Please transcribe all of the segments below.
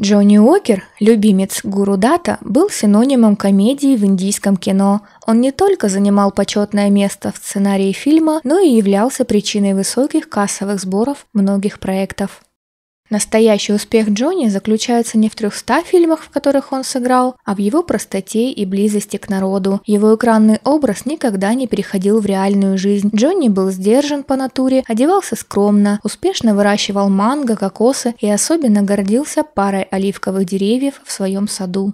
Джонни Уокер, любимец Гуру Дата, был синонимом комедии в индийском кино. Он не только занимал почетное место в сценарии фильма, но и являлся причиной высоких кассовых сборов многих проектов. Настоящий успех Джонни заключается не в 300 фильмах, в которых он сыграл, а в его простоте и близости к народу. Его экранный образ никогда не переходил в реальную жизнь. Джонни был сдержан по натуре, одевался скромно, успешно выращивал манго, кокосы и особенно гордился парой оливковых деревьев в своем саду.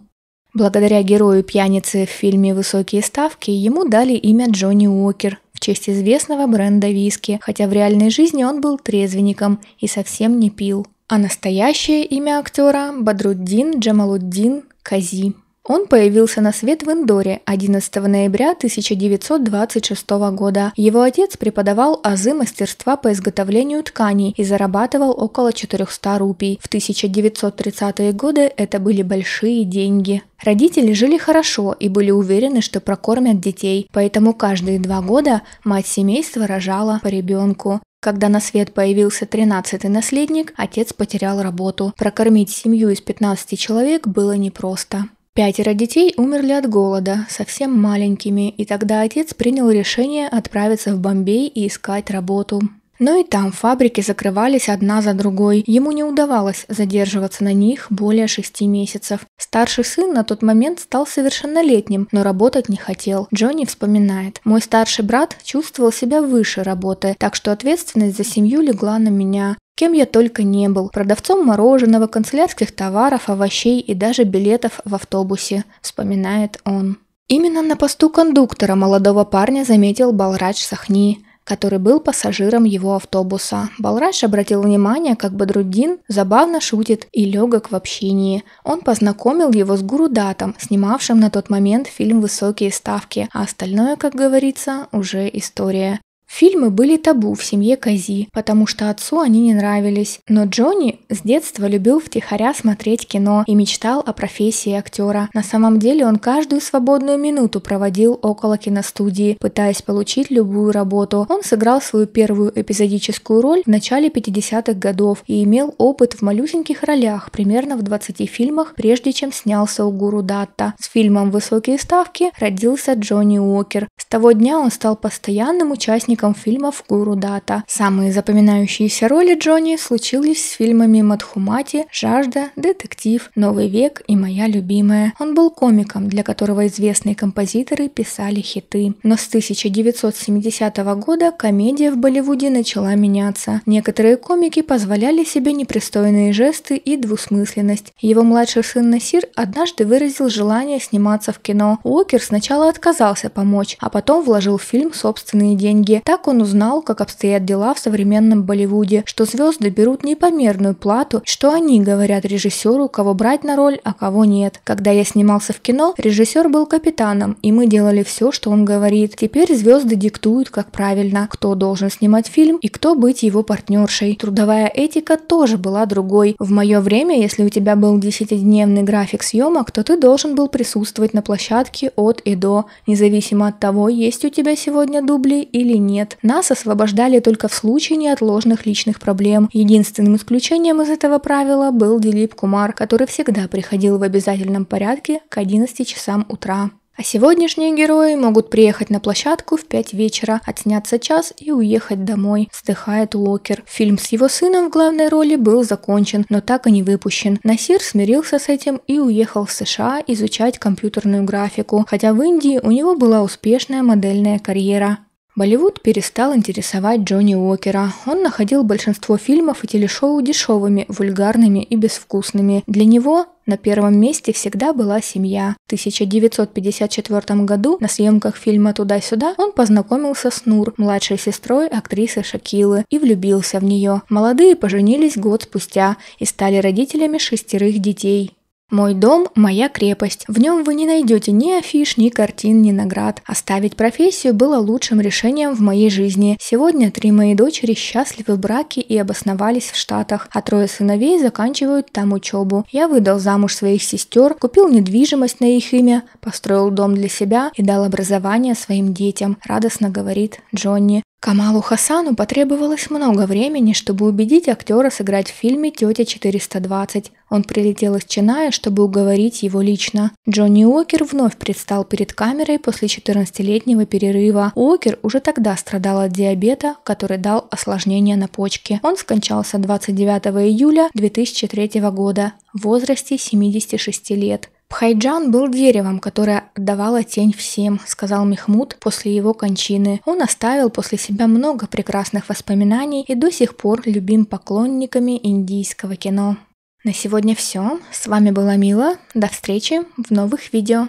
Благодаря герою пьяницы в фильме «Высокие ставки» ему дали имя Джонни Уокер, в честь известного бренда виски, хотя в реальной жизни он был трезвенником и совсем не пил. А настоящее имя актера – Бадруддин Джамалуддин Кази. Он появился на свет в Индоре 11 ноября 1926 года. Его отец преподавал азы мастерства по изготовлению тканей и зарабатывал около 400 рупий. В 1930-е годы это были большие деньги. Родители жили хорошо и были уверены, что прокормят детей, поэтому каждые два года мать семейства рожала по ребенку. Когда на свет появился 13-й наследник, отец потерял работу. Прокормить семью из 15 человек было непросто. Пятеро детей умерли от голода, совсем маленькими, и тогда отец принял решение отправиться в Бомбей и искать работу. Но ну и там фабрики закрывались одна за другой. Ему не удавалось задерживаться на них более шести месяцев. Старший сын на тот момент стал совершеннолетним, но работать не хотел. Джонни вспоминает. «Мой старший брат чувствовал себя выше работы, так что ответственность за семью легла на меня. Кем я только не был. Продавцом мороженого, канцелярских товаров, овощей и даже билетов в автобусе», – вспоминает он. Именно на посту кондуктора молодого парня заметил Балрач Сахни который был пассажиром его автобуса. Балраш обратил внимание, как Бадруддин забавно шутит и легок в общении. Он познакомил его с Гурудатом, снимавшим на тот момент фильм «Высокие ставки», а остальное, как говорится, уже история. Фильмы были табу в семье Кази, потому что отцу они не нравились. Но Джонни с детства любил втихаря смотреть кино и мечтал о профессии актера. На самом деле он каждую свободную минуту проводил около киностудии, пытаясь получить любую работу. Он сыграл свою первую эпизодическую роль в начале 50-х годов и имел опыт в малюсеньких ролях, примерно в 20 фильмах, прежде чем снялся у Гуру Датта. С фильмом «Высокие ставки» родился Джонни Уокер. С того дня он стал постоянным участником участником фильмов Гуру Дата. Самые запоминающиеся роли Джонни случились с фильмами Мадхумати, Жажда, Детектив, Новый век и Моя любимая. Он был комиком, для которого известные композиторы писали хиты. Но с 1970 года комедия в Болливуде начала меняться. Некоторые комики позволяли себе непристойные жесты и двусмысленность. Его младший сын Насир однажды выразил желание сниматься в кино. Уокер сначала отказался помочь, а потом вложил в фильм собственные деньги. Так он узнал, как обстоят дела в современном Болливуде, что звезды берут непомерную плату, что они говорят режиссеру, кого брать на роль, а кого нет. Когда я снимался в кино, режиссер был капитаном, и мы делали все, что он говорит. Теперь звезды диктуют, как правильно, кто должен снимать фильм и кто быть его партнершей. Трудовая этика тоже была другой. В мое время, если у тебя был 10-дневный график съемок, то ты должен был присутствовать на площадке от и до, независимо от того, есть у тебя сегодня дубли или нет нет. Нас освобождали только в случае неотложных личных проблем. Единственным исключением из этого правила был Дилип Кумар, который всегда приходил в обязательном порядке к 11 часам утра. А сегодняшние герои могут приехать на площадку в 5 вечера, отсняться час и уехать домой, вздыхает Локер. Фильм с его сыном в главной роли был закончен, но так и не выпущен. Насир смирился с этим и уехал в США изучать компьютерную графику, хотя в Индии у него была успешная модельная карьера. Болливуд перестал интересовать Джонни Уокера. Он находил большинство фильмов и телешоу дешевыми, вульгарными и безвкусными. Для него на первом месте всегда была семья. В 1954 году на съемках фильма «Туда-сюда» он познакомился с Нур, младшей сестрой актрисы Шакилы, и влюбился в нее. Молодые поженились год спустя и стали родителями шестерых детей. Мой дом – моя крепость. В нем вы не найдете ни афиш, ни картин, ни наград. Оставить профессию было лучшим решением в моей жизни. Сегодня три мои дочери счастливы в браке и обосновались в Штатах, а трое сыновей заканчивают там учебу. Я выдал замуж своих сестер, купил недвижимость на их имя, построил дом для себя и дал образование своим детям, радостно говорит Джонни. Камалу Хасану потребовалось много времени, чтобы убедить актера сыграть в фильме «Тетя 420». Он прилетел из Чиная, чтобы уговорить его лично. Джонни Уокер вновь предстал перед камерой после 14-летнего перерыва. Уокер уже тогда страдал от диабета, который дал осложнение на почке. Он скончался 29 июля 2003 года в возрасте 76 лет. Пхайджан был деревом, которое отдавало тень всем, сказал Мехмуд после его кончины. Он оставил после себя много прекрасных воспоминаний и до сих пор любим поклонниками индийского кино. На сегодня все. С вами была Мила. До встречи в новых видео.